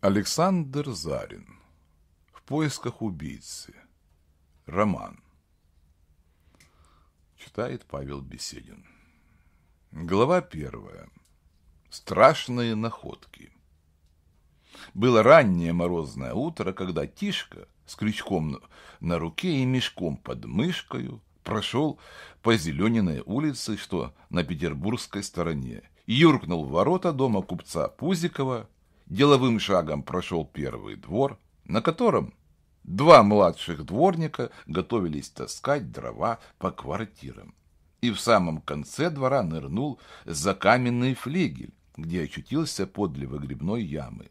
Александр Зарин. В поисках убийцы. Роман. Читает Павел Беседин. Глава первая. Страшные находки. Было раннее морозное утро, когда Тишка с крючком на руке и мешком под мышкою прошел по зелененной улице, что на петербургской стороне, и юркнул в ворота дома купца Пузикова деловым шагом прошел первый двор, на котором два младших дворника готовились таскать дрова по квартирам. И в самом конце двора нырнул за каменный флигель, где очутился подле выгребной ямы,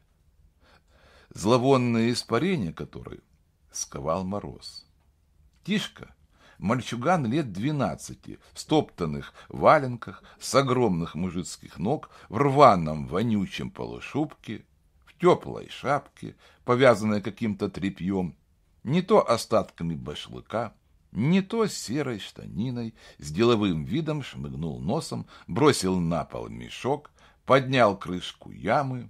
зловонное испарение которой сковал мороз. Тишка, мальчуган лет двенадцати, в стоптанных валенках, с огромных мужицких ног, в рваном вонючем полушубке, теплой шапке, повязанной каким-то тряпьем, не то остатками башлыка, не то серой штаниной, с деловым видом шмыгнул носом, бросил на пол мешок, поднял крышку ямы,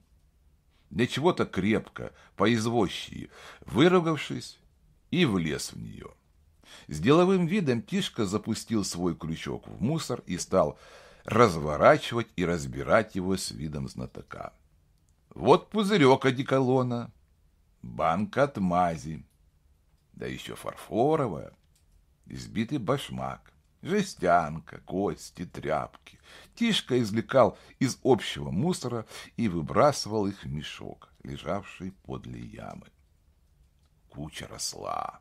для чего-то крепко, по извозчии, выругавшись, и влез в нее. С деловым видом Тишка запустил свой крючок в мусор и стал разворачивать и разбирать его с видом знатока. Вот пузырек одеколона, банка от мази, да еще фарфоровая, избитый башмак, жестянка, кости, тряпки. Тишка извлекал из общего мусора и выбрасывал их в мешок, лежавший подле ямы. Куча росла.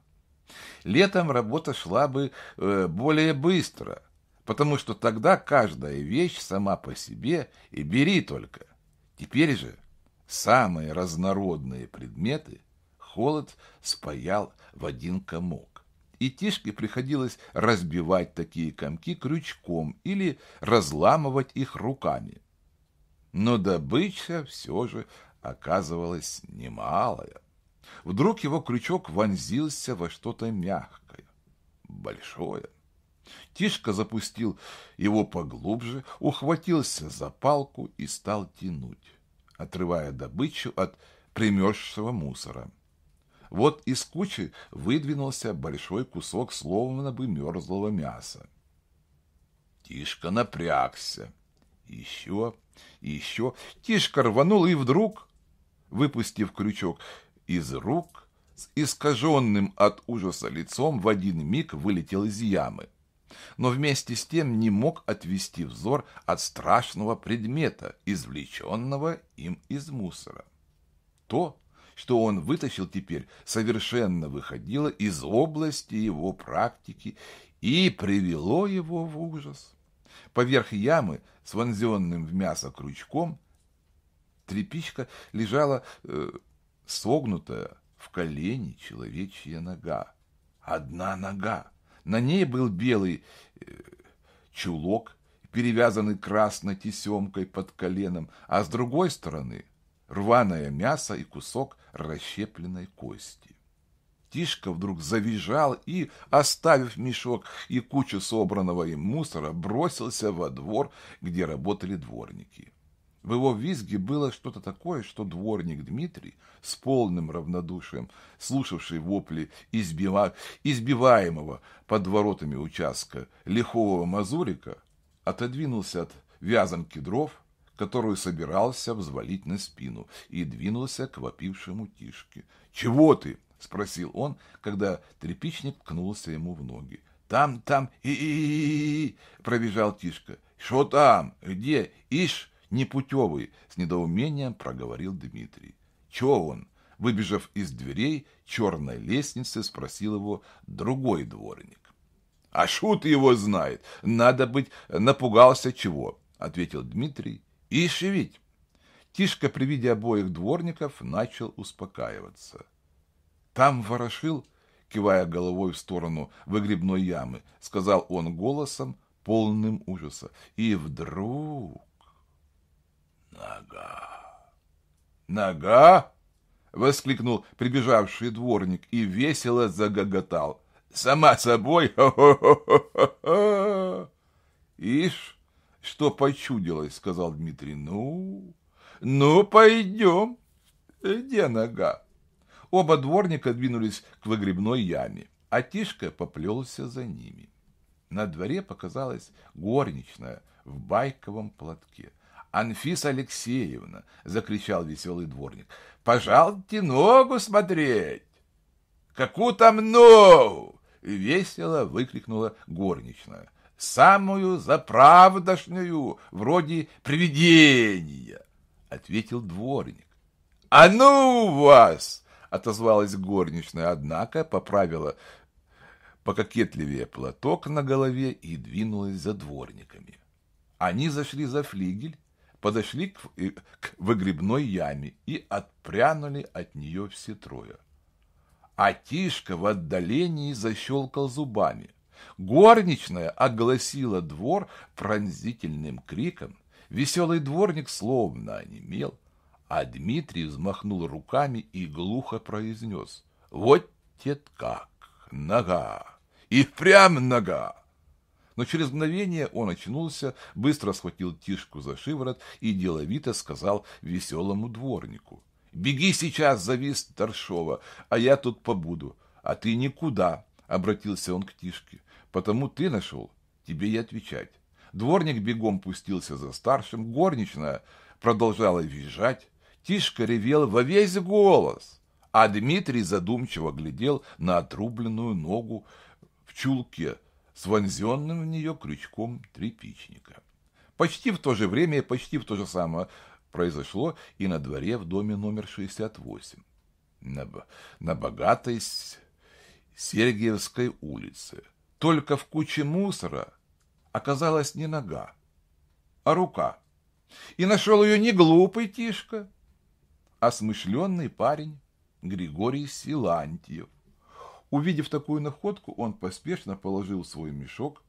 Летом работа шла бы э, более быстро, потому что тогда каждая вещь сама по себе и бери только. Теперь же самые разнородные предметы холод спаял в один комок. И Тишке приходилось разбивать такие комки крючком или разламывать их руками. Но добыча все же оказывалась немалая. Вдруг его крючок вонзился во что-то мягкое, большое. Тишка запустил его поглубже, ухватился за палку и стал тянуть отрывая добычу от примерзшего мусора. Вот из кучи выдвинулся большой кусок словно бы мерзлого мяса. Тишка напрягся. Еще, еще. Тишка рванул и вдруг, выпустив крючок из рук, с искаженным от ужаса лицом в один миг вылетел из ямы но вместе с тем не мог отвести взор от страшного предмета, извлеченного им из мусора. То, что он вытащил теперь, совершенно выходило из области его практики и привело его в ужас. Поверх ямы с вонзенным в мясо крючком трепичка лежала э, согнутая в колени человечья нога. Одна нога на ней был белый э, чулок, перевязанный красной тесемкой под коленом, а с другой стороны рваное мясо и кусок расщепленной кости. Тишка вдруг завизжал и, оставив мешок и кучу собранного им мусора, бросился во двор, где работали дворники. В его визге было что-то такое, что дворник Дмитрий, с полным равнодушием, слушавший вопли избива... избиваемого под воротами участка лихого мазурика, отодвинулся от вязанки дров, которую собирался взвалить на спину, и двинулся к вопившему Тишке. «Чего ты?» — спросил он, когда тряпичник ткнулся ему в ноги. «Там, там, и и и, -и, -и, пробежал Тишка. «Что там? Где? Ишь!» непутевый!» – с недоумением проговорил Дмитрий. «Чего он?» – выбежав из дверей черной лестницы, спросил его другой дворник. «А шут его знает! Надо быть, напугался чего!» – ответил Дмитрий. «Ишь ведь!» Тишка при виде обоих дворников начал успокаиваться. «Там ворошил!» – кивая головой в сторону выгребной ямы, сказал он голосом, полным ужаса. И вдруг... Нога. Нога? Воскликнул прибежавший дворник и весело загоготал. Сама собой. Хо Ишь, что почудилось, сказал Дмитрий. Ну, ну, пойдем. Где нога? Оба дворника двинулись к выгребной яме, а Тишка поплелся за ними. На дворе показалась горничная в байковом платке. Анфиса Алексеевна, — закричал веселый дворник, — пожалуйте ногу смотреть. Какую там ногу? — весело выкрикнула горничная. Самую заправдошную, вроде привидения, — ответил дворник. — А ну вас! — отозвалась горничная, однако поправила пококетливее платок на голове и двинулась за дворниками. Они зашли за флигель подошли к, к выгребной яме и отпрянули от нее все трое. Атишка в отдалении защелкал зубами. Горничная огласила двор пронзительным криком. Веселый дворник словно онемел, а Дмитрий взмахнул руками и глухо произнес «Вот тет как! Нога! И впрямь нога!» Но через мгновение он очнулся, быстро схватил Тишку за шиворот и деловито сказал веселому дворнику. «Беги сейчас, завис Торшова, а я тут побуду. А ты никуда!» — обратился он к Тишке. «Потому ты нашел, тебе и отвечать». Дворник бегом пустился за старшим, горничная продолжала визжать. Тишка ревел во весь голос, а Дмитрий задумчиво глядел на отрубленную ногу в чулке, с вонзенным в нее крючком тряпичника. Почти в то же время, и почти в то же самое произошло и на дворе в доме номер 68 на, на богатой Сергиевской улице. Только в куче мусора оказалась не нога, а рука. И нашел ее не глупый Тишка, а смышленный парень Григорий Силантьев. Увидев такую находку, он поспешно положил свой мешок,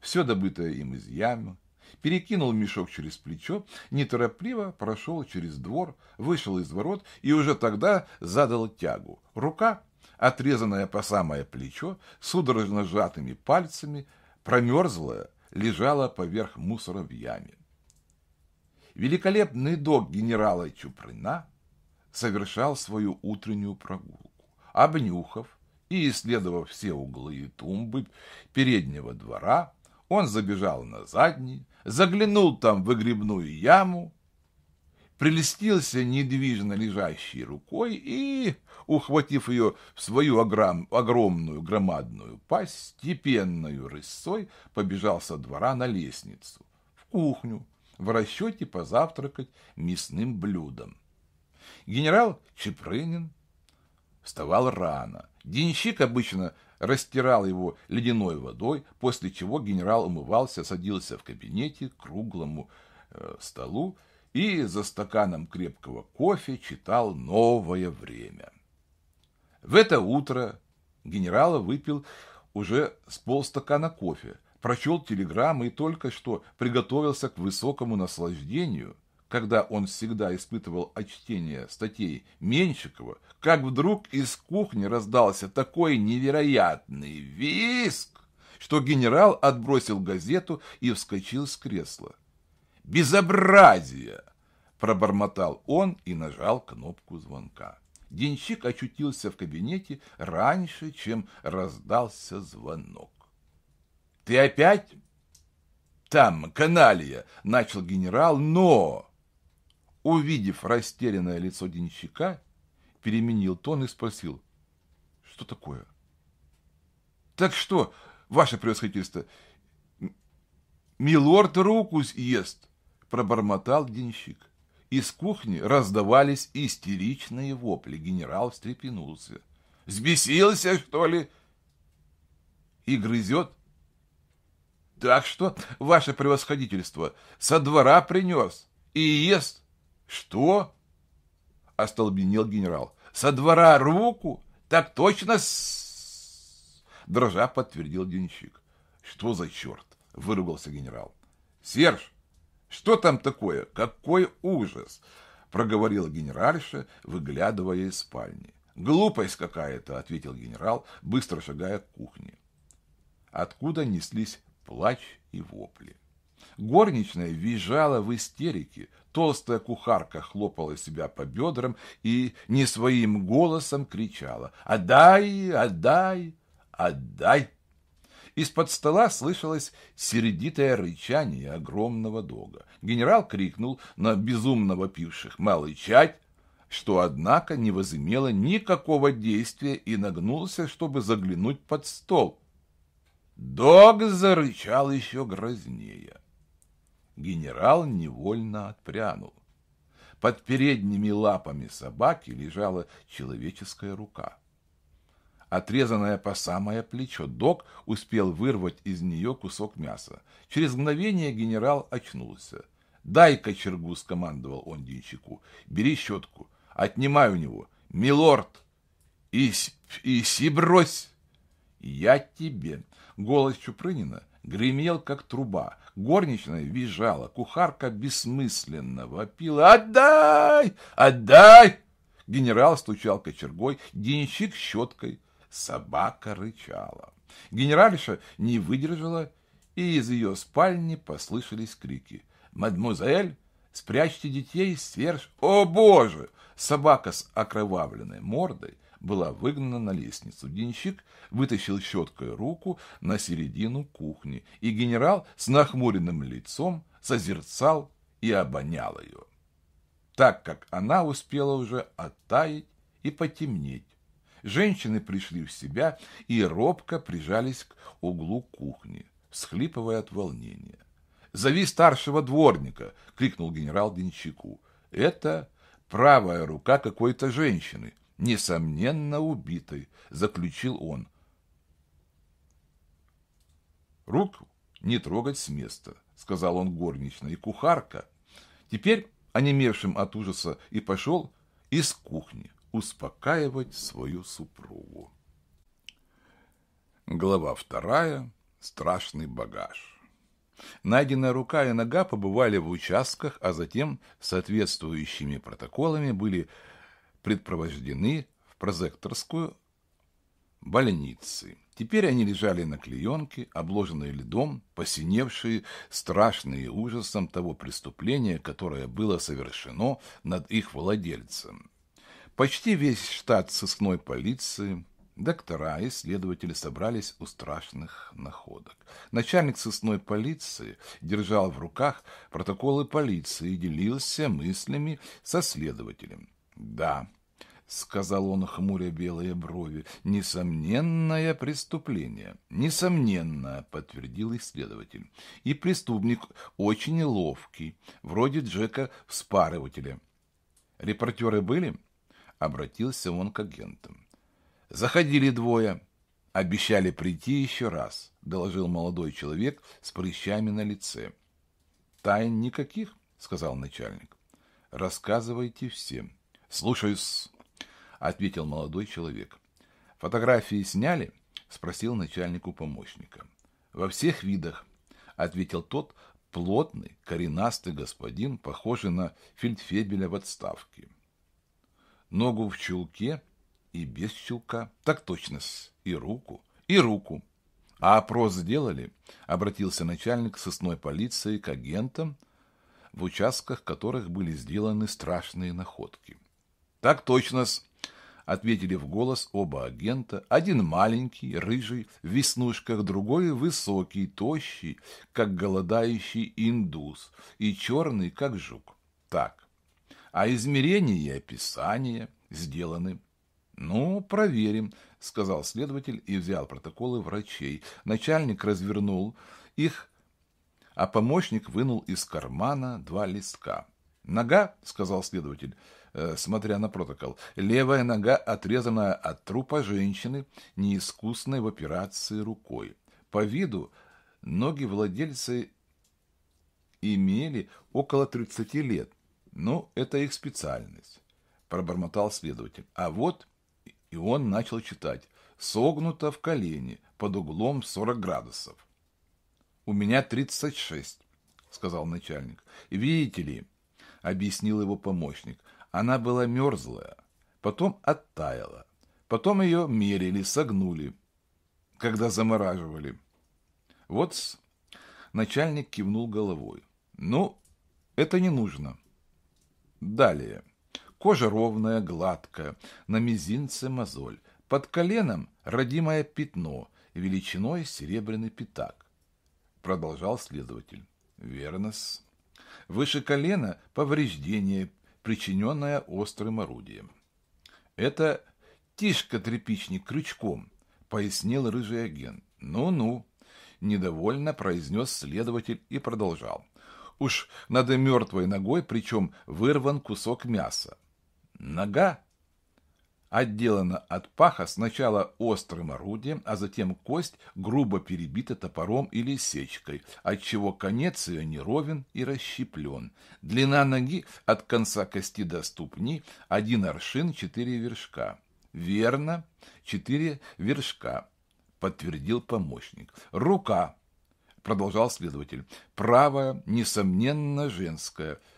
все добытое им из ямы, перекинул мешок через плечо, неторопливо прошел через двор, вышел из ворот и уже тогда задал тягу. Рука, отрезанная по самое плечо, судорожно сжатыми пальцами, промерзлая, лежала поверх мусора в яме. Великолепный дог генерала Чупрына совершал свою утреннюю прогулку. Обнюхав и, исследовав все углы и тумбы переднего двора, он забежал на задний, заглянул там в выгребную яму, прелестился недвижно лежащей рукой и, ухватив ее в свою огром, огромную громадную пасть, степенную рысцой побежал со двора на лестницу, в кухню, в расчете позавтракать мясным блюдом. Генерал Чепрынин вставал рано. Денщик обычно растирал его ледяной водой, после чего генерал умывался, садился в кабинете к круглому э, столу и за стаканом крепкого кофе читал «Новое время». В это утро генерала выпил уже с полстакана кофе, прочел телеграммы и только что приготовился к высокому наслаждению – когда он всегда испытывал очтение статей Менщикова, как вдруг из кухни раздался такой невероятный виск, что генерал отбросил газету и вскочил с кресла. «Безобразие!» – пробормотал он и нажал кнопку звонка. Денщик очутился в кабинете раньше, чем раздался звонок. «Ты опять?» «Там, Каналия, начал генерал, но увидев растерянное лицо денщика, переменил тон и спросил, что такое? Так что, ваше превосходительство, милорд руку съест, пробормотал денщик. Из кухни раздавались истеричные вопли. Генерал встрепенулся. «Сбесился, что ли?» «И грызет?» «Так что, ваше превосходительство, со двора принес и ест «Что?» – остолбенел генерал. «Со двора руку? Так точно с...» Дрожа подтвердил денщик. «Что за черт?» – выругался генерал. «Серж, что там такое? Какой ужас!» – проговорила генеральша, выглядывая из спальни. «Глупость какая-то!» – ответил генерал, быстро шагая к кухне. Откуда неслись плач и вопли. Горничная визжала в истерике, толстая кухарка хлопала себя по бедрам и не своим голосом кричала «Отдай! Отдай! Отдай!». Из-под стола слышалось сердитое рычание огромного дога. Генерал крикнул на безумного пивших, «Молчать!», что, однако, не возымело никакого действия и нагнулся, чтобы заглянуть под стол. Дог зарычал еще грознее генерал невольно отпрянул. Под передними лапами собаки лежала человеческая рука. Отрезанная по самое плечо, док успел вырвать из нее кусок мяса. Через мгновение генерал очнулся. «Дай кочергу!» — скомандовал он денщику. «Бери щетку! Отнимай у него! Милорд! И иси брось!» «Я тебе!» Голос Чупрынина гремел, как труба. Горничная визжала, кухарка бессмысленно вопила «Отдай! Отдай!» Генерал стучал кочергой, денщик щеткой. Собака рычала. Генеральша не выдержала, и из ее спальни послышались крики. «Мадемуазель, спрячьте детей, сверж...» «О, Боже!» Собака с окровавленной мордой была выгнана на лестницу. Денщик вытащил щеткой руку на середину кухни, и генерал с нахмуренным лицом созерцал и обонял ее, так как она успела уже оттаять и потемнеть. Женщины пришли в себя и робко прижались к углу кухни, схлипывая от волнения. «Зови старшего дворника!» — крикнул генерал Денщику. «Это правая рука какой-то женщины», несомненно, убитый, заключил он. «Рук не трогать с места», — сказал он горничной, — «и кухарка». Теперь, онемевшим от ужаса, и пошел из кухни успокаивать свою супругу. Глава вторая. Страшный багаж. Найденная рука и нога побывали в участках, а затем соответствующими протоколами были предпровождены в прозекторскую больницы. Теперь они лежали на клеенке, обложенные льдом, посиневшие, страшные ужасом того преступления, которое было совершено над их владельцем. Почти весь штат сыскной полиции, доктора и следователи собрались у страшных находок. Начальник сыскной полиции держал в руках протоколы полиции и делился мыслями со следователем. Да, — сказал он, хмуря белые брови. «Несомненное преступление». «Несомненно», — подтвердил исследователь. «И преступник очень ловкий, вроде Джека-вспарывателя». «Репортеры были?» — обратился он к агентам. «Заходили двое. Обещали прийти еще раз», — доложил молодой человек с прыщами на лице. «Тайн никаких», — сказал начальник. «Рассказывайте всем». «Слушаюсь». – ответил молодой человек. «Фотографии сняли?» – спросил начальнику помощника. «Во всех видах», – ответил тот, плотный, коренастый господин, похожий на фельдфебеля в отставке. Ногу в чулке и без чулка, так точно и руку, и руку. А опрос сделали, обратился начальник сосной полиции к агентам, в участках которых были сделаны страшные находки. Так точно -с, ответили в голос оба агента, один маленький, рыжий, в веснушках, другой высокий, тощий, как голодающий индус, и черный, как жук. Так, а измерения и описания сделаны. Ну, проверим, сказал следователь и взял протоколы врачей. Начальник развернул их, а помощник вынул из кармана два листка. «Нога», — сказал следователь, — Э, смотря на протокол. Левая нога отрезана от трупа женщины, неискусной в операции рукой. По виду ноги владельцы имели около 30 лет. но это их специальность, пробормотал следователь. А вот и он начал читать. Согнуто в колени, под углом 40 градусов. У меня 36, сказал начальник. Видите ли, объяснил его помощник, она была мерзлая, потом оттаяла, потом ее мерили, согнули, когда замораживали. Вот начальник кивнул головой. Ну, это не нужно. Далее. Кожа ровная, гладкая, на мизинце мозоль. Под коленом родимое пятно, величиной серебряный пятак. Продолжал следователь. Верно-с. Выше колена повреждение, причиненная острым орудием. «Это тишка-тряпичник крючком», — пояснил рыжий агент. «Ну-ну», — недовольно произнес следователь и продолжал. «Уж надо мертвой ногой, причем вырван кусок мяса». «Нога?» отделана от паха сначала острым орудием, а затем кость грубо перебита топором или сечкой, отчего конец ее неровен и расщеплен. Длина ноги от конца кости до ступни – один аршин, четыре вершка. Верно, четыре вершка, подтвердил помощник. Рука, продолжал следователь, правая, несомненно, женская –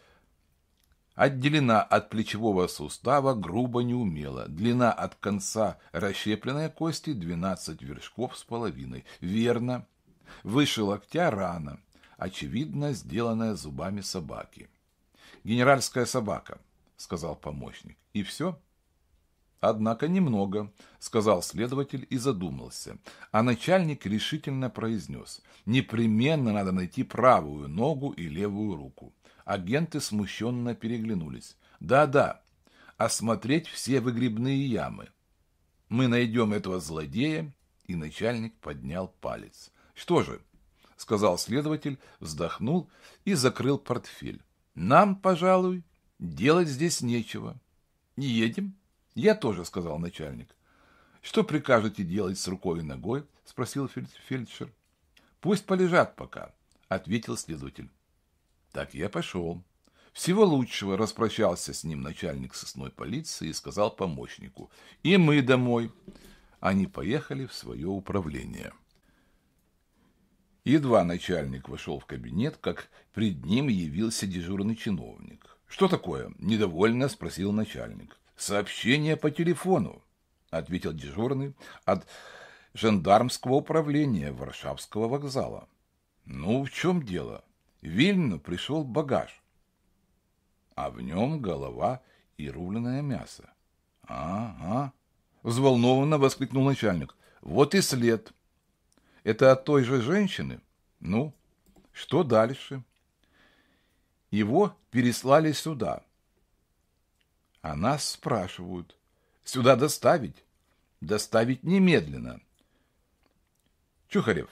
отделена от плечевого сустава грубо неумело. Длина от конца расщепленной кости 12 вершков с половиной. Верно. Выше локтя рана, очевидно, сделанная зубами собаки. «Генеральская собака», — сказал помощник. «И все?» «Однако немного», — сказал следователь и задумался. А начальник решительно произнес, «Непременно надо найти правую ногу и левую руку». Агенты смущенно переглянулись. «Да-да, осмотреть все выгребные ямы. Мы найдем этого злодея», и начальник поднял палец. «Что же?» — сказал следователь, вздохнул и закрыл портфель. «Нам, пожалуй, делать здесь нечего. едем?» «Я тоже», — сказал начальник. «Что прикажете делать с рукой и ногой?» — спросил фельдшер. «Пусть полежат пока», — ответил следователь. Так я пошел. Всего лучшего распрощался с ним начальник сосной полиции и сказал помощнику. «И мы домой». Они поехали в свое управление. Едва начальник вошел в кабинет, как пред ним явился дежурный чиновник. «Что такое?» – недовольно спросил начальник. «Сообщение по телефону», — ответил дежурный от жандармского управления Варшавского вокзала. «Ну, в чем дело? Вильню пришел багаж, а в нем голова и рубленое мясо». «Ага», — взволнованно воскликнул начальник. «Вот и след. Это от той же женщины? Ну, что дальше?» Его переслали сюда. А нас спрашивают. Сюда доставить? Доставить немедленно. Чухарев,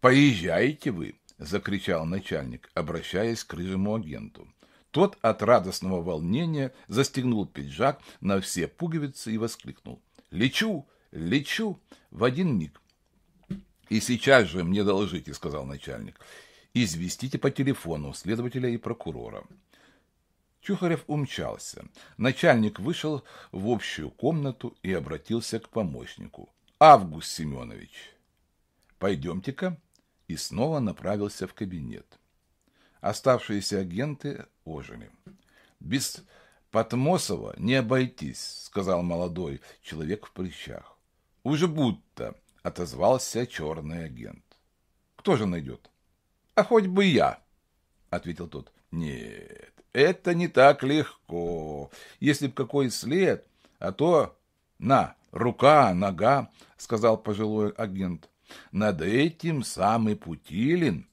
поезжайте вы, закричал начальник, обращаясь к рыжему агенту. Тот от радостного волнения застегнул пиджак на все пуговицы и воскликнул. «Лечу! Лечу!» в один миг. «И сейчас же мне доложите», — сказал начальник. «Известите по телефону следователя и прокурора». Чухарев умчался. Начальник вышел в общую комнату и обратился к помощнику. «Август Семенович, пойдемте-ка». И снова направился в кабинет. Оставшиеся агенты ожили. «Без Потмосова не обойтись», — сказал молодой человек в прыщах. «Уже будто», — отозвался черный агент. «Кто же найдет?» «А хоть бы я», — ответил тот. «Нет, это не так легко. Если б какой след, а то на, рука, нога, сказал пожилой агент. Над этим самый Путилин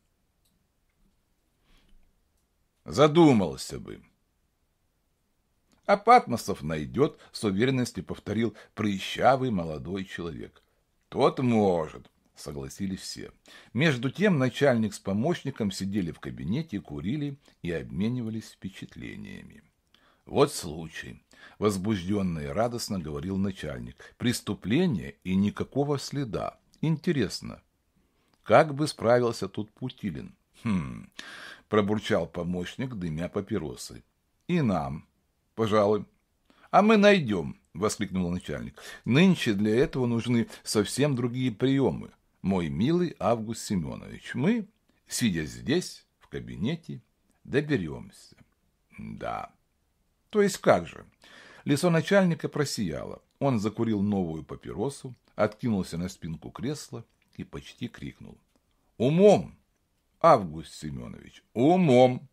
задумался бы. А Патмосов найдет, с уверенностью повторил прыщавый молодой человек. Тот может согласились все. Между тем начальник с помощником сидели в кабинете, курили и обменивались впечатлениями. «Вот случай», — возбужденно и радостно говорил начальник. «Преступление и никакого следа. Интересно, как бы справился тут Путилин?» «Хм...» — пробурчал помощник, дымя папиросы. «И нам, пожалуй». «А мы найдем», — воскликнул начальник. «Нынче для этого нужны совсем другие приемы мой милый Август Семенович, мы, сидя здесь, в кабинете, доберемся. Да. То есть как же? Лицо начальника просияло. Он закурил новую папиросу, откинулся на спинку кресла и почти крикнул. «Умом, Август Семенович, умом!»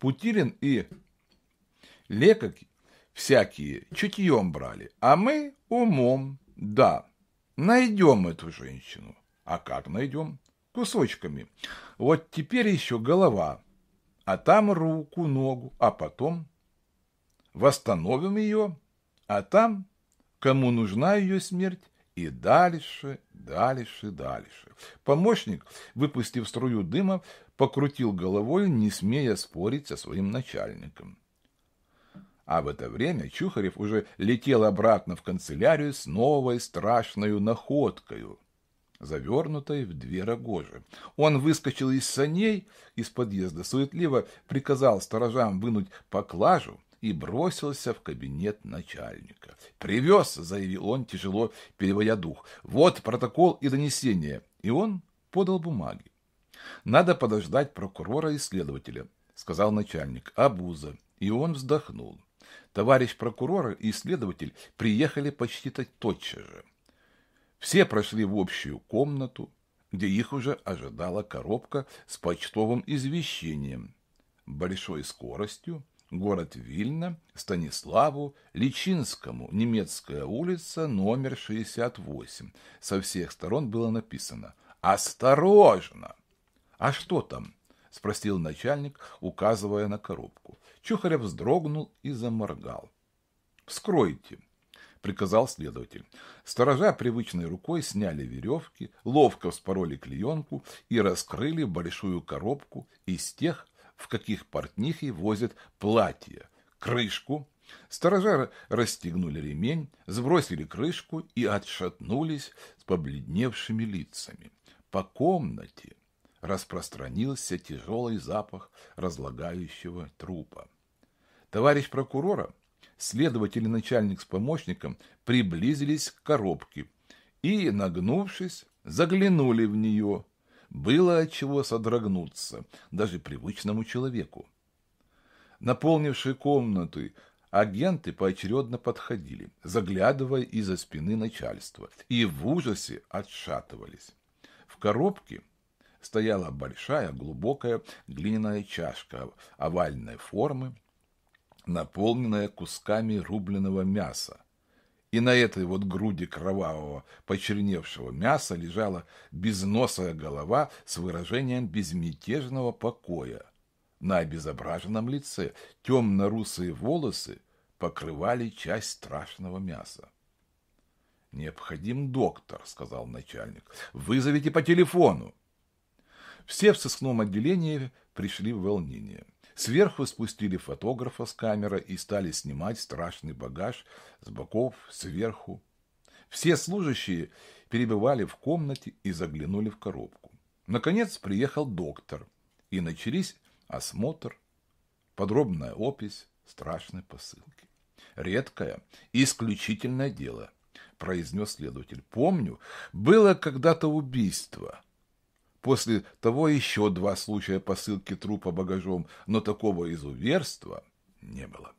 Путилин и Лекок всякие чутьем брали, а мы умом, да. Найдем эту женщину. А как найдем? Кусочками. Вот теперь еще голова, а там руку, ногу, а потом восстановим ее, а там, кому нужна ее смерть, и дальше, дальше, дальше. Помощник, выпустив струю дыма, покрутил головой, не смея спорить со своим начальником. А в это время Чухарев уже летел обратно в канцелярию с новой страшной находкой, завернутой в две рогожи. Он выскочил из саней из подъезда, суетливо приказал сторожам вынуть поклажу и бросился в кабинет начальника. «Привез», — заявил он, тяжело переводя дух, — «вот протокол и донесение». И он подал бумаги. «Надо подождать прокурора и следователя», — сказал начальник Абуза, и он вздохнул. Товарищ прокурор и следователь приехали почти тотчас же. Все прошли в общую комнату, где их уже ожидала коробка с почтовым извещением. Большой скоростью город Вильна, Станиславу, Личинскому, немецкая улица, номер 68. Со всех сторон было написано «Осторожно!» «А что там?» – спросил начальник, указывая на коробку. Чухарев вздрогнул и заморгал. «Вскройте!» — приказал следователь. Сторожа привычной рукой сняли веревки, ловко вспороли клеенку и раскрыли большую коробку из тех, в каких портнихи возят платья, крышку. Сторожа расстегнули ремень, сбросили крышку и отшатнулись с побледневшими лицами. По комнате распространился тяжелый запах разлагающего трупа. Товарищ прокурора, следователь и начальник с помощником приблизились к коробке и, нагнувшись, заглянули в нее. Было от чего содрогнуться даже привычному человеку. Наполнившие комнаты агенты поочередно подходили, заглядывая из-за спины начальства, и в ужасе отшатывались. В коробке стояла большая глубокая глиняная чашка овальной формы наполненная кусками рубленого мяса. И на этой вот груди кровавого, почерневшего мяса лежала безносая голова с выражением безмятежного покоя. На обезображенном лице темно-русые волосы покрывали часть страшного мяса. «Необходим доктор», — сказал начальник. «Вызовите по телефону». Все в сыскном отделении пришли в волнение. Сверху спустили фотографа с камеры и стали снимать страшный багаж с боков, сверху. Все служащие перебывали в комнате и заглянули в коробку. Наконец приехал доктор, и начались осмотр, подробная опись страшной посылки. «Редкое, исключительное дело», – произнес следователь. «Помню, было когда-то убийство. После того еще два случая посылки трупа багажом, но такого изуверства не было.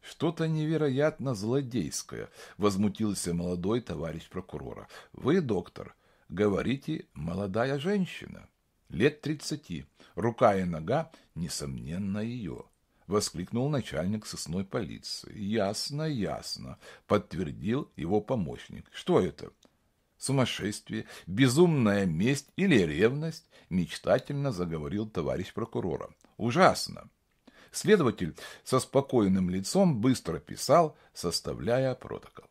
«Что-то невероятно злодейское», — возмутился молодой товарищ прокурора. «Вы, доктор, говорите, молодая женщина, лет тридцати, рука и нога, несомненно, ее». — воскликнул начальник сосной полиции. «Ясно, ясно», — подтвердил его помощник. «Что это?» сумасшествие, безумная месть или ревность, мечтательно заговорил товарищ прокурора. Ужасно. Следователь со спокойным лицом быстро писал, составляя протокол.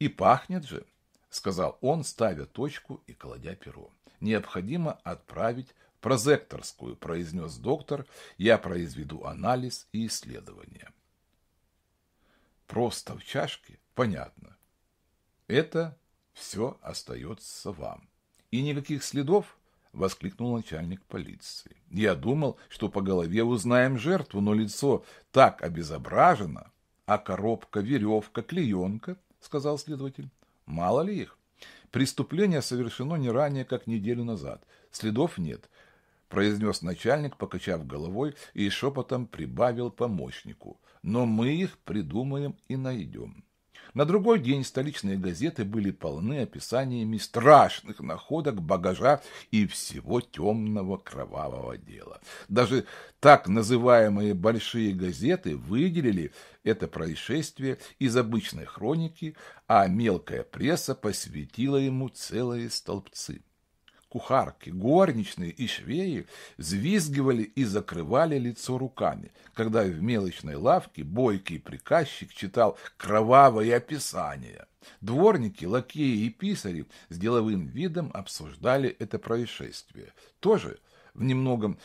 И пахнет же, сказал он, ставя точку и кладя перо. Необходимо отправить прозекторскую, произнес доктор, я произведу анализ и исследование. Просто в чашке? Понятно. Это все остается вам. И никаких следов — воскликнул начальник полиции. «Я думал, что по голове узнаем жертву, но лицо так обезображено, а коробка, веревка, клеенка», — сказал следователь. «Мало ли их. Преступление совершено не ранее, как неделю назад. Следов нет», — произнес начальник, покачав головой и шепотом прибавил помощнику. «Но мы их придумаем и найдем». На другой день столичные газеты были полны описаниями страшных находок, багажа и всего темного кровавого дела. Даже так называемые «большие газеты» выделили это происшествие из обычной хроники, а мелкая пресса посвятила ему целые столбцы. Кухарки, горничные и швеи взвизгивали и закрывали лицо руками, когда в мелочной лавке бойкий приказчик читал кровавое описание. Дворники, лакеи и писари с деловым видом обсуждали это происшествие. Тоже в немного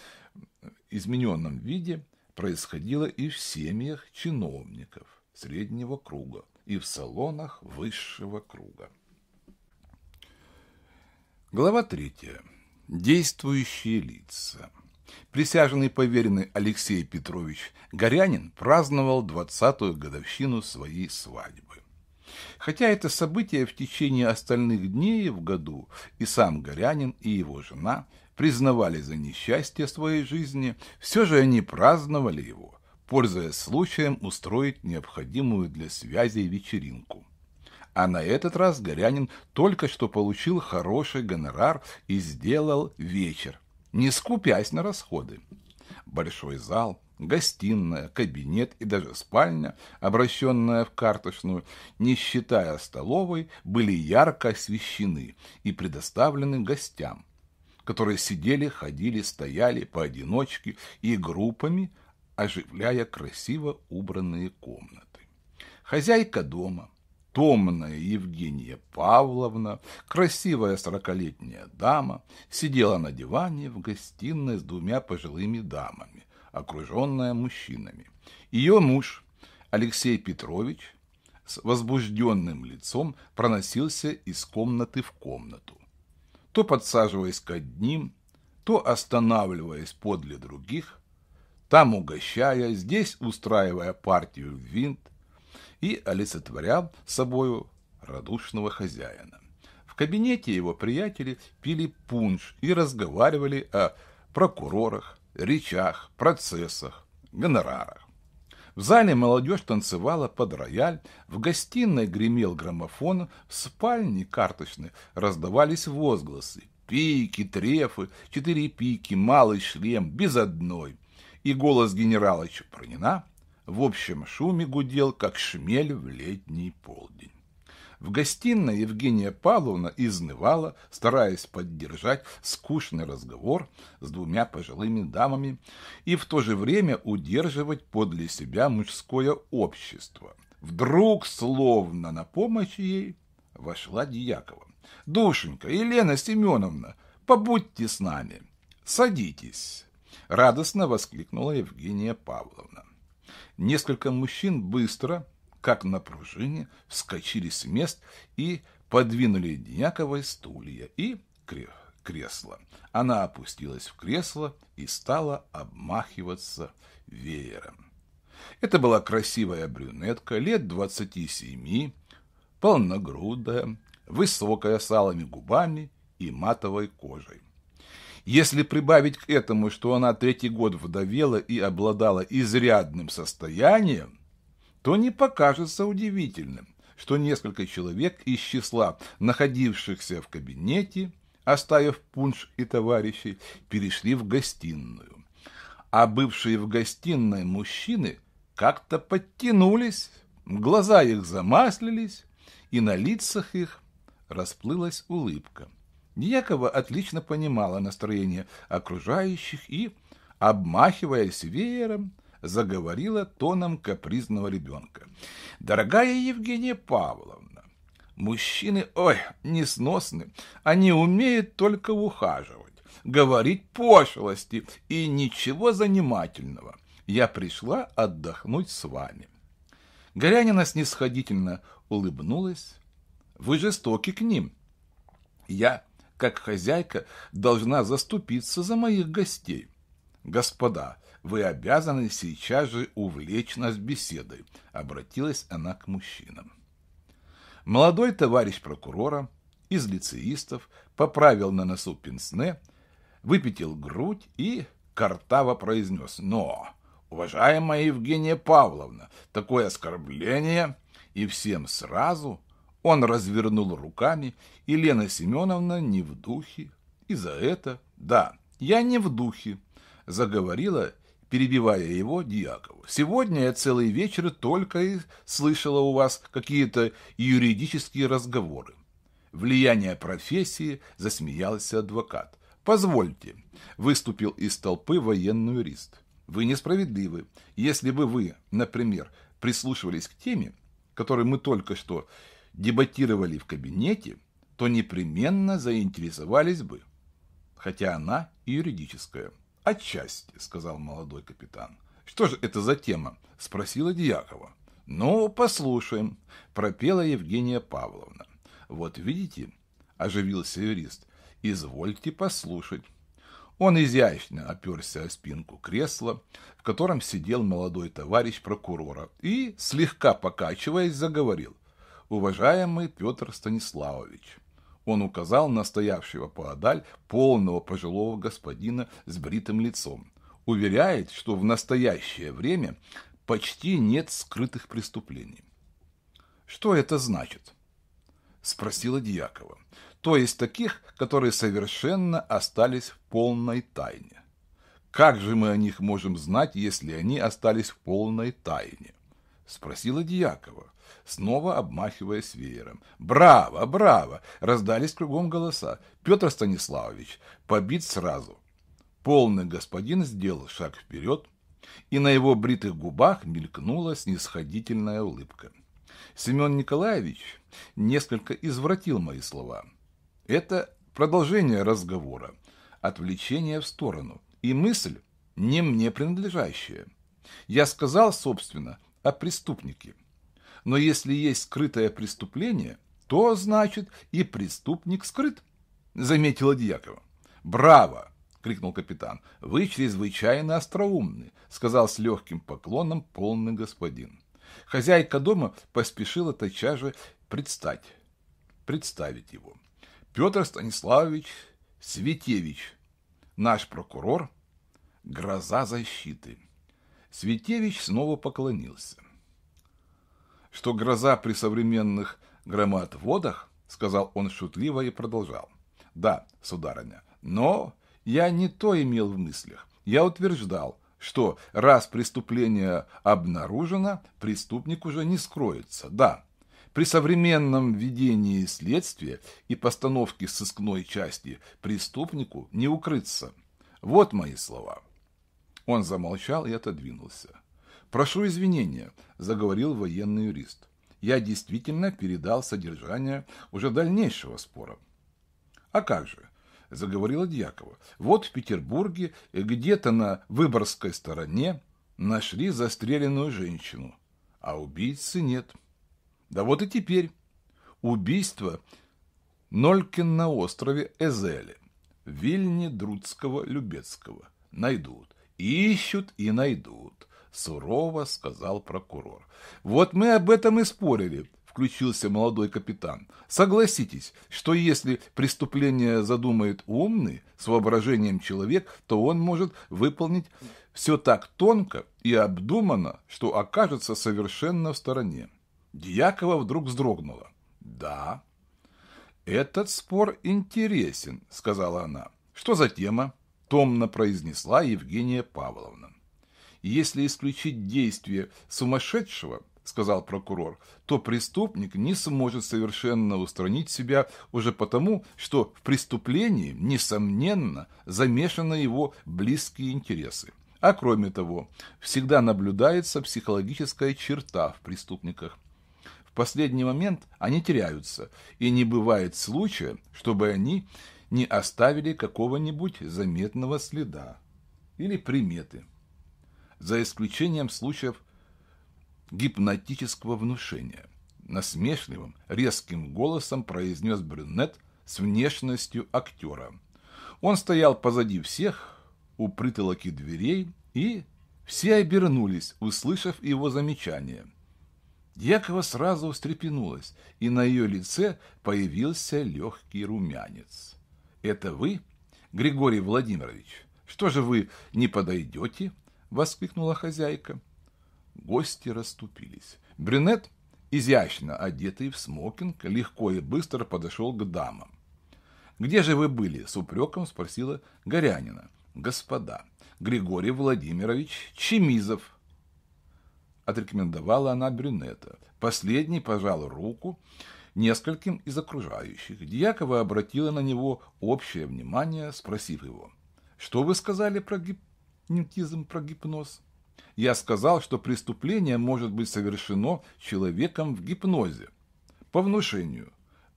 измененном виде происходило и в семьях чиновников среднего круга, и в салонах высшего круга. Глава 3. Действующие лица. Присяжный поверенный Алексей Петрович Горянин праздновал 20-ю годовщину своей свадьбы. Хотя это событие в течение остальных дней в году и сам Горянин, и его жена признавали за несчастье своей жизни, все же они праздновали его, пользуясь случаем устроить необходимую для связи вечеринку – а на этот раз Горянин только что получил хороший гонорар и сделал вечер, не скупясь на расходы. Большой зал, гостиная, кабинет и даже спальня, обращенная в карточную, не считая столовой, были ярко освещены и предоставлены гостям, которые сидели, ходили, стояли поодиночке и группами, оживляя красиво убранные комнаты. Хозяйка дома – томная Евгения Павловна, красивая сорокалетняя дама, сидела на диване в гостиной с двумя пожилыми дамами, окруженная мужчинами. Ее муж, Алексей Петрович, с возбужденным лицом проносился из комнаты в комнату, то подсаживаясь к одним, то останавливаясь подле других, там угощая, здесь устраивая партию в винт, и олицетворял собою радушного хозяина. В кабинете его приятели пили пунш и разговаривали о прокурорах, речах, процессах, гонорарах. В зале молодежь танцевала под рояль, в гостиной гремел граммофон, в спальне карточной раздавались возгласы. Пики, трефы, четыре пики, малый шлем, без одной. И голос генерала Чупрынина – в общем шуме гудел, как шмель в летний полдень. В гостиной Евгения Павловна изнывала, стараясь поддержать скучный разговор с двумя пожилыми дамами и в то же время удерживать подле себя мужское общество. Вдруг, словно на помощь ей, вошла Дьякова. «Душенька, Елена Семеновна, побудьте с нами. Садитесь!» Радостно воскликнула Евгения Павловна. Несколько мужчин быстро, как на пружине, вскочили с мест и подвинули Дьяковой стулья и кресло. Она опустилась в кресло и стала обмахиваться веером. Это была красивая брюнетка, лет двадцати семи, полногрудая, высокая с алыми губами и матовой кожей. Если прибавить к этому, что она третий год вдовела и обладала изрядным состоянием, то не покажется удивительным, что несколько человек из числа находившихся в кабинете, оставив пунш и товарищей, перешли в гостиную. А бывшие в гостиной мужчины как-то подтянулись, глаза их замаслились, и на лицах их расплылась улыбка. Ниякова отлично понимала настроение окружающих и, обмахиваясь веером, заговорила тоном капризного ребенка. «Дорогая Евгения Павловна, мужчины, ой, несносны, они умеют только ухаживать, говорить пошлости и ничего занимательного. Я пришла отдохнуть с вами». Горянина снисходительно улыбнулась. «Вы жестоки к ним». Я как хозяйка, должна заступиться за моих гостей. Господа, вы обязаны сейчас же увлечь нас беседой, обратилась она к мужчинам. Молодой товарищ прокурора из лицеистов поправил на носу пенсне, выпятил грудь и картаво произнес «Но!» «Уважаемая Евгения Павловна, такое оскорбление и всем сразу он развернул руками, и Лена Семеновна не в духе. И за это, да, я не в духе, заговорила, перебивая его, Дьякова. Сегодня я целый вечер только и слышала у вас какие-то юридические разговоры. Влияние профессии, засмеялся адвокат. Позвольте, выступил из толпы военный юрист. Вы несправедливы. Если бы вы, например, прислушивались к теме, которую мы только что дебатировали в кабинете, то непременно заинтересовались бы. Хотя она и юридическая. «Отчасти», — сказал молодой капитан. «Что же это за тема?» — спросила Дьякова. «Ну, послушаем», — пропела Евгения Павловна. «Вот видите», — оживился юрист, — «извольте послушать». Он изящно оперся о спинку кресла, в котором сидел молодой товарищ прокурора, и, слегка покачиваясь, заговорил уважаемый Петр Станиславович». Он указал на стоявшего поодаль полного пожилого господина с бритым лицом. Уверяет, что в настоящее время почти нет скрытых преступлений. «Что это значит?» – спросила Дьякова. «То есть таких, которые совершенно остались в полной тайне. Как же мы о них можем знать, если они остались в полной тайне?» – спросила Дьякова снова обмахиваясь веером. «Браво, браво!» – раздались кругом голоса. «Петр Станиславович, побит сразу!» Полный господин сделал шаг вперед, и на его бритых губах мелькнула снисходительная улыбка. Семен Николаевич несколько извратил мои слова. Это продолжение разговора, отвлечение в сторону и мысль, не мне принадлежащая. Я сказал, собственно, о преступнике. Но если есть скрытое преступление, то, значит, и преступник скрыт, заметила Дьякова. Браво! крикнул капитан. «Вы чрезвычайно остроумны», — сказал с легким поклоном полный господин. Хозяйка дома поспешила тотчас же предстать, представить его. «Петр Станиславович Светевич, наш прокурор, гроза защиты». Светевич снова поклонился что гроза при современных громоотводах, сказал он шутливо и продолжал. Да, сударыня, но я не то имел в мыслях. Я утверждал, что раз преступление обнаружено, преступник уже не скроется. Да, при современном ведении следствия и постановке сыскной части преступнику не укрыться. Вот мои слова. Он замолчал и отодвинулся. «Прошу извинения», – заговорил военный юрист. «Я действительно передал содержание уже дальнейшего спора». «А как же?» – заговорила Дьякова. «Вот в Петербурге, где-то на Выборгской стороне, нашли застреленную женщину, а убийцы нет. Да вот и теперь. Убийство Нолькин на острове Эзеле, в Вильне Друдского-Любецкого. Найдут. Ищут и найдут сурово сказал прокурор. «Вот мы об этом и спорили», — включился молодой капитан. «Согласитесь, что если преступление задумает умный, с воображением человек, то он может выполнить все так тонко и обдуманно, что окажется совершенно в стороне». Дьякова вдруг вздрогнула. «Да». «Этот спор интересен», — сказала она. «Что за тема?» — томно произнесла Евгения Павловна. Если исключить действие сумасшедшего, сказал прокурор, то преступник не сможет совершенно устранить себя уже потому, что в преступлении, несомненно, замешаны его близкие интересы. А кроме того, всегда наблюдается психологическая черта в преступниках. В последний момент они теряются, и не бывает случая, чтобы они не оставили какого-нибудь заметного следа или приметы за исключением случаев гипнотического внушения. Насмешливым, резким голосом произнес брюнет с внешностью актера. Он стоял позади всех, у притолоки дверей, и все обернулись, услышав его замечание. Якова сразу встрепенулась, и на ее лице появился легкий румянец. «Это вы, Григорий Владимирович? Что же вы не подойдете?» — воскликнула хозяйка. Гости расступились. Брюнет, изящно одетый в смокинг, легко и быстро подошел к дамам. «Где же вы были?» — с упреком спросила Горянина. «Господа, Григорий Владимирович Чемизов». Отрекомендовала она брюнета. Последний пожал руку нескольким из окружающих. Дьякова обратила на него общее внимание, спросив его. «Что вы сказали про гип нютизм про гипноз. Я сказал, что преступление может быть совершено человеком в гипнозе. По внушению.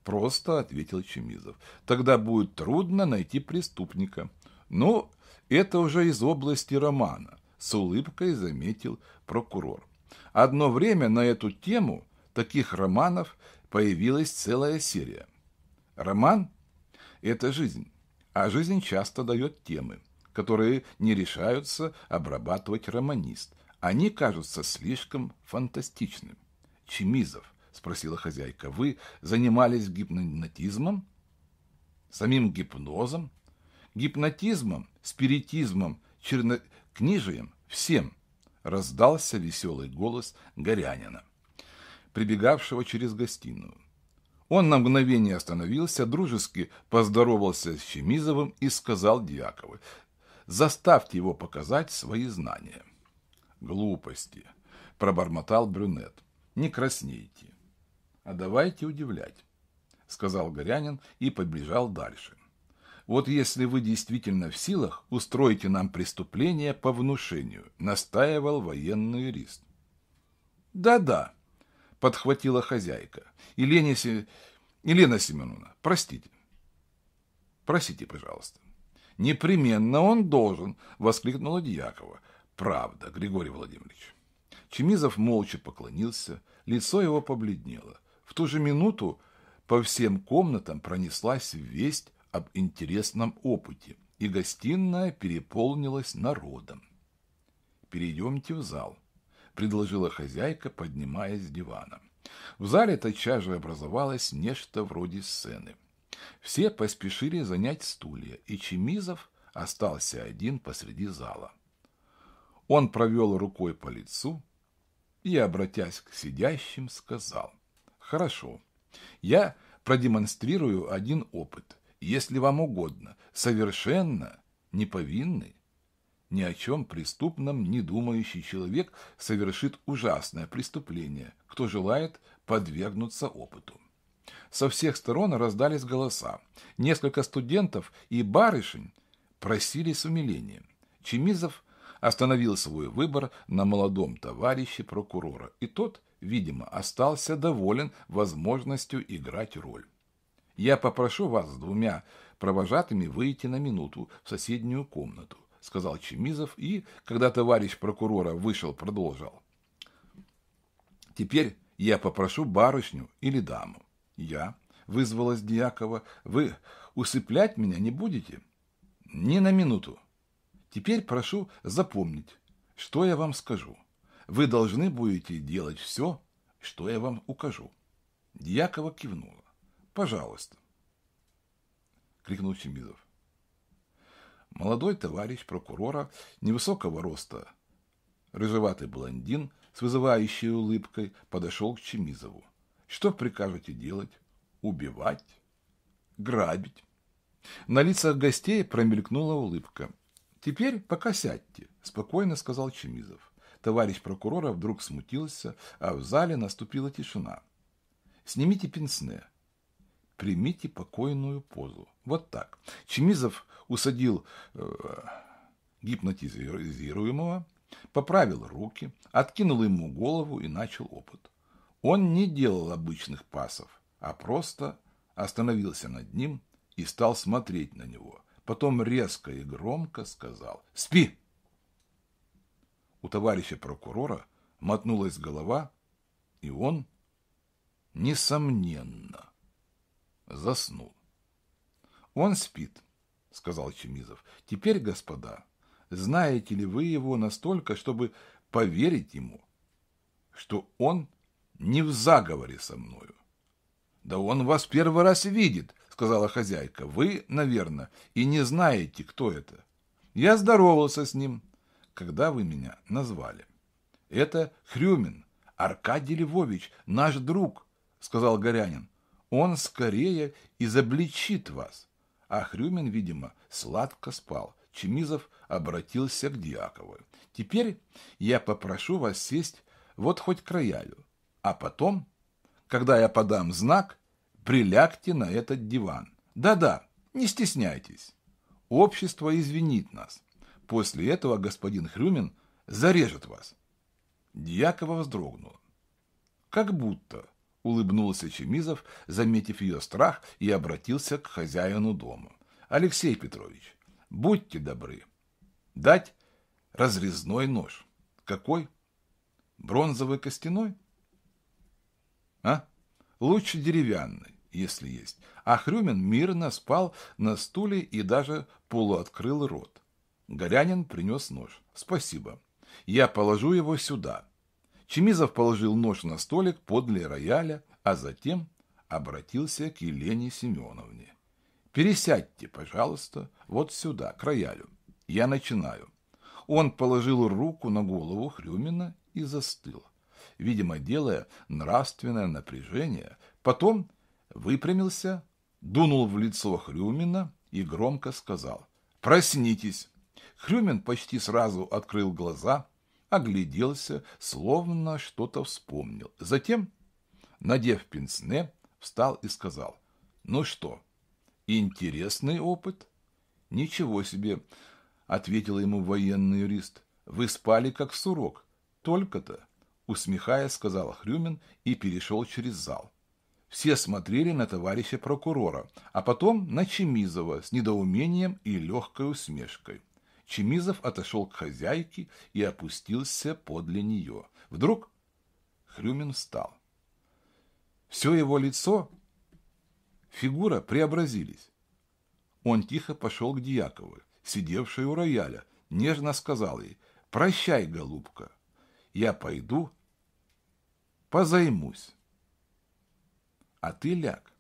Просто ответил Чемизов. Тогда будет трудно найти преступника. Ну, это уже из области романа. С улыбкой заметил прокурор. Одно время на эту тему таких романов появилась целая серия. Роман – это жизнь, а жизнь часто дает темы которые не решаются обрабатывать романист. Они кажутся слишком фантастичным. Чемизов, спросила хозяйка, вы занимались гипнотизмом? Самим гипнозом? Гипнотизмом, спиритизмом, чернокнижием, всем, раздался веселый голос горянина, прибегавшего через гостиную. Он на мгновение остановился, дружески поздоровался с Чемизовым и сказал Дьякову, Заставьте его показать свои знания. Глупости, пробормотал брюнет. Не краснейте. А давайте удивлять, сказал Горянин и подбежал дальше. Вот если вы действительно в силах, устроите нам преступление по внушению, настаивал военный юрист. Да-да, подхватила хозяйка. Елена, Елена Семеновна, простите. Простите, пожалуйста. Непременно он должен, воскликнула Дьякова. Правда, Григорий Владимирович. Чемизов молча поклонился, лицо его побледнело. В ту же минуту по всем комнатам пронеслась весть об интересном опыте, и гостиная переполнилась народом. «Перейдемте в зал», — предложила хозяйка, поднимаясь с дивана. В зале тотчас же образовалось нечто вроде сцены. Все поспешили занять стулья, и Чемизов остался один посреди зала. Он провел рукой по лицу и, обратясь к сидящим, сказал, «Хорошо, я продемонстрирую один опыт, если вам угодно, совершенно неповинный, ни о чем преступном не думающий человек совершит ужасное преступление, кто желает подвергнуться опыту. Со всех сторон раздались голоса. Несколько студентов и барышень просили с умилением. Чемизов остановил свой выбор на молодом товарище прокурора, и тот, видимо, остался доволен возможностью играть роль. «Я попрошу вас с двумя провожатыми выйти на минуту в соседнюю комнату», сказал Чемизов и, когда товарищ прокурора вышел, продолжал. «Теперь я попрошу барышню или даму я, вызвалась Дьякова, вы усыплять меня не будете? Ни на минуту. Теперь прошу запомнить, что я вам скажу. Вы должны будете делать все, что я вам укажу. Дьякова кивнула. Пожалуйста. Крикнул Чемизов. Молодой товарищ прокурора, невысокого роста, рыжеватый блондин с вызывающей улыбкой подошел к Чемизову. Что прикажете делать? Убивать? Грабить? На лицах гостей промелькнула улыбка. «Теперь пока сядьте», – спокойно сказал Чемизов. Товарищ прокурора вдруг смутился, а в зале наступила тишина. «Снимите пенсне. Примите покойную позу. Вот так». Чемизов усадил э, гипнотизируемого, поправил руки, откинул ему голову и начал опыт. Он не делал обычных пасов, а просто остановился над ним и стал смотреть на него. Потом резко и громко сказал «Спи!». У товарища прокурора мотнулась голова, и он, несомненно, заснул. «Он спит», — сказал Чемизов. «Теперь, господа, знаете ли вы его настолько, чтобы поверить ему, что он не в заговоре со мною. «Да он вас первый раз видит», — сказала хозяйка. «Вы, наверное, и не знаете, кто это. Я здоровался с ним, когда вы меня назвали». «Это Хрюмин, Аркадий Львович, наш друг», — сказал Горянин. «Он скорее изобличит вас». А Хрюмин, видимо, сладко спал. Чемизов обратился к Дьякову. «Теперь я попрошу вас сесть вот хоть к роялю. А потом, когда я подам знак, прилягте на этот диван. Да-да, не стесняйтесь. Общество извинит нас. После этого господин Хрюмин зарежет вас. Дьякова вздрогнула. Как будто, улыбнулся Чемизов, заметив ее страх, и обратился к хозяину дома. Алексей Петрович, будьте добры. Дать разрезной нож. Какой? Бронзовый костяной? А? Лучше деревянный, если есть. А Хрюмин мирно спал на стуле и даже полуоткрыл рот. Горянин принес нож. Спасибо. Я положу его сюда. Чемизов положил нож на столик подле рояля, а затем обратился к Елене Семеновне. «Пересядьте, пожалуйста, вот сюда, к роялю. Я начинаю». Он положил руку на голову Хрюмина и застыл видимо, делая нравственное напряжение, потом выпрямился, дунул в лицо Хрюмина и громко сказал «Проснитесь!». Хрюмин почти сразу открыл глаза, огляделся, словно что-то вспомнил. Затем, надев пенсне, встал и сказал «Ну что, интересный опыт?» «Ничего себе!» — ответил ему военный юрист. «Вы спали, как сурок. Только-то!» усмехая, сказал Хрюмин и перешел через зал. Все смотрели на товарища прокурора, а потом на Чемизова с недоумением и легкой усмешкой. Чемизов отошел к хозяйке и опустился подле нее. Вдруг Хрюмин встал. Все его лицо, фигура преобразились. Он тихо пошел к Дьяковой, сидевшей у рояля, нежно сказал ей «Прощай, голубка, я пойду Позаймусь. А ты ляг.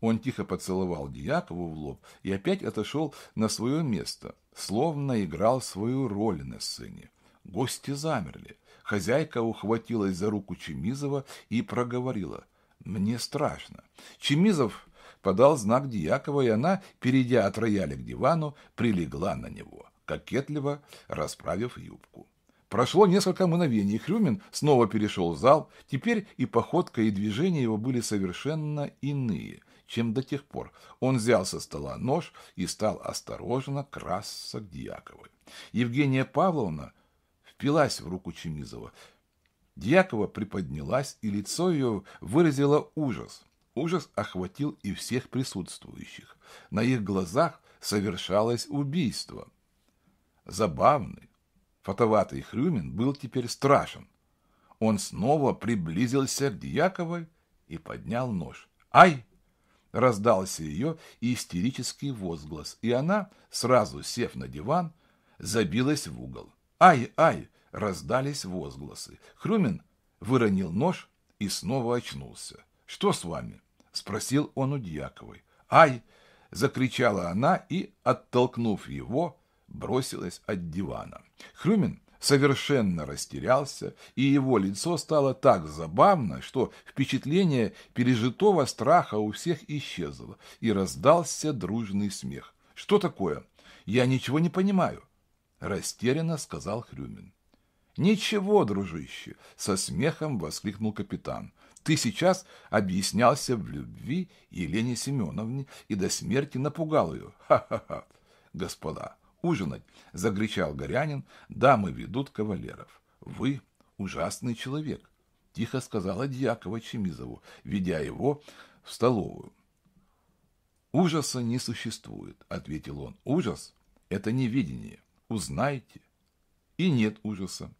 Он тихо поцеловал Диакову в лоб и опять отошел на свое место, словно играл свою роль на сцене. Гости замерли. Хозяйка ухватилась за руку Чемизова и проговорила. «Мне страшно». Чемизов подал знак Дьякова, и она, перейдя от рояля к дивану, прилегла на него, кокетливо расправив юбку. Прошло несколько мгновений, Хрюмин снова перешел в зал. Теперь и походка, и движения его были совершенно иные, чем до тех пор. Он взял со стола нож и стал осторожно красться к Дьяковой. Евгения Павловна впилась в руку Чемизова. Дьякова приподнялась, и лицо ее выразило ужас. Ужас охватил и всех присутствующих. На их глазах совершалось убийство. Забавный, Фотоватый Хрюмин был теперь страшен. Он снова приблизился к Дьяковой и поднял нож. «Ай!» – раздался ее истерический возглас, и она, сразу сев на диван, забилась в угол. «Ай! Ай!» – раздались возгласы. Хрюмин выронил нож и снова очнулся. «Что с вами?» – спросил он у Дьяковой. «Ай!» – закричала она и, оттолкнув его, бросилась от дивана. Хрюмин совершенно растерялся, и его лицо стало так забавно, что впечатление пережитого страха у всех исчезло, и раздался дружный смех. «Что такое? Я ничего не понимаю», — растерянно сказал Хрюмин. «Ничего, дружище!» — со смехом воскликнул капитан. «Ты сейчас объяснялся в любви Елене Семеновне и до смерти напугал ее. Ха-ха-ха! Господа, ужинать!» — загричал горянин. «Дамы ведут кавалеров. Вы ужасный человек!» — тихо сказала Дьякова Чемизову, ведя его в столовую. «Ужаса не существует», — ответил он. «Ужас — это невидение. Узнайте». «И нет ужаса.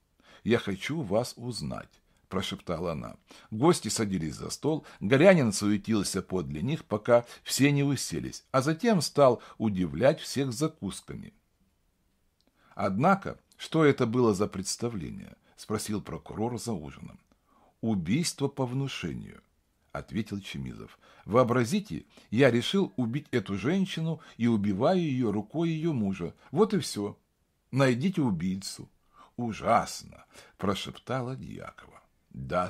Я хочу вас узнать». — прошептала она. Гости садились за стол, Горянин суетился подле них, пока все не уселись, а затем стал удивлять всех закусками. Однако, что это было за представление? Спросил прокурор за ужином. Убийство по внушению, ответил Чемизов. Вообразите, я решил убить эту женщину и убиваю ее рукой ее мужа. Вот и все. Найдите убийцу. Ужасно, прошептала Дьякова. да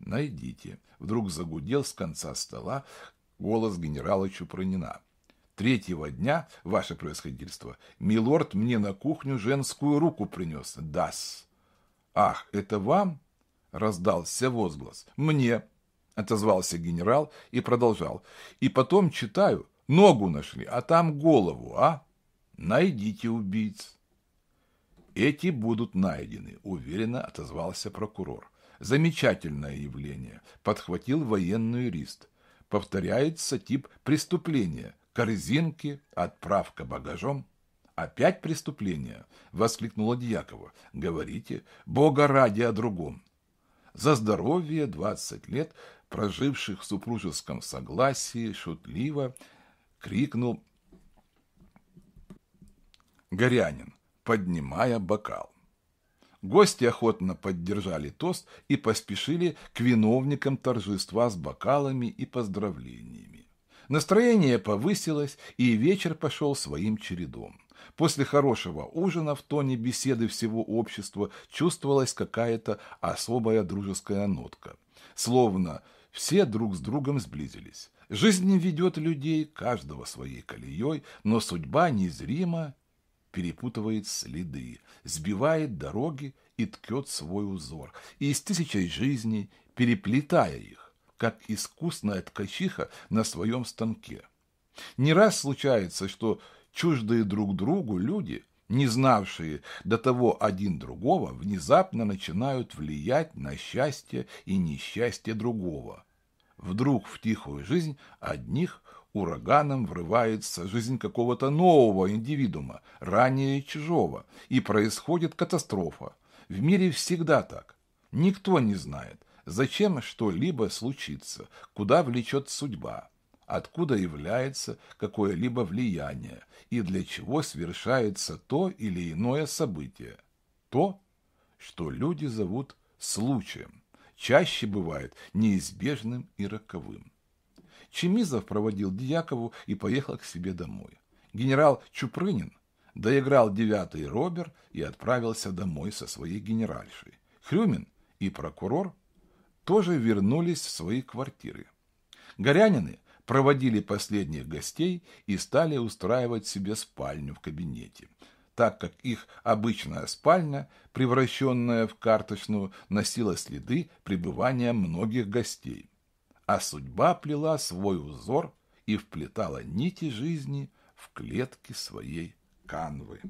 Найдите. Вдруг загудел с конца стола голос генерала Чупранина третьего дня, ваше превосходительство, милорд мне на кухню женскую руку принес. Дас. Ах, это вам? Раздался возглас. Мне. Отозвался генерал и продолжал. И потом читаю. Ногу нашли, а там голову, а? Найдите убийц. Эти будут найдены, уверенно отозвался прокурор. Замечательное явление, подхватил военный юрист повторяется тип преступления, корзинки, отправка багажом. «Опять преступление?» – воскликнула Дьякова. «Говорите, Бога ради о другом». За здоровье двадцать лет, проживших в супружеском согласии, шутливо крикнул Горянин, поднимая бокал. Гости охотно поддержали тост и поспешили к виновникам торжества с бокалами и поздравлениями. Настроение повысилось, и вечер пошел своим чередом. После хорошего ужина в тоне беседы всего общества чувствовалась какая-то особая дружеская нотка. Словно все друг с другом сблизились. Жизнь ведет людей, каждого своей колеей, но судьба незримо перепутывает следы, сбивает дороги и ткет свой узор, из тысячей жизней переплетая их как искусная ткачиха на своем станке. Не раз случается, что чуждые друг другу люди, не знавшие до того один другого, внезапно начинают влиять на счастье и несчастье другого. Вдруг в тихую жизнь одних ураганом врывается жизнь какого-то нового индивидуума, ранее чужого, и происходит катастрофа. В мире всегда так. Никто не знает, Зачем что-либо случится? Куда влечет судьба? Откуда является какое-либо влияние? И для чего совершается то или иное событие? То, что люди зовут случаем, чаще бывает неизбежным и роковым. Чемизов проводил Дьякову и поехал к себе домой. Генерал Чупрынин доиграл девятый робер и отправился домой со своей генеральшей. Хрюмин и прокурор тоже вернулись в свои квартиры. Горянины проводили последних гостей и стали устраивать себе спальню в кабинете, так как их обычная спальня, превращенная в карточную, носила следы пребывания многих гостей. А судьба плела свой узор и вплетала нити жизни в клетки своей канвы.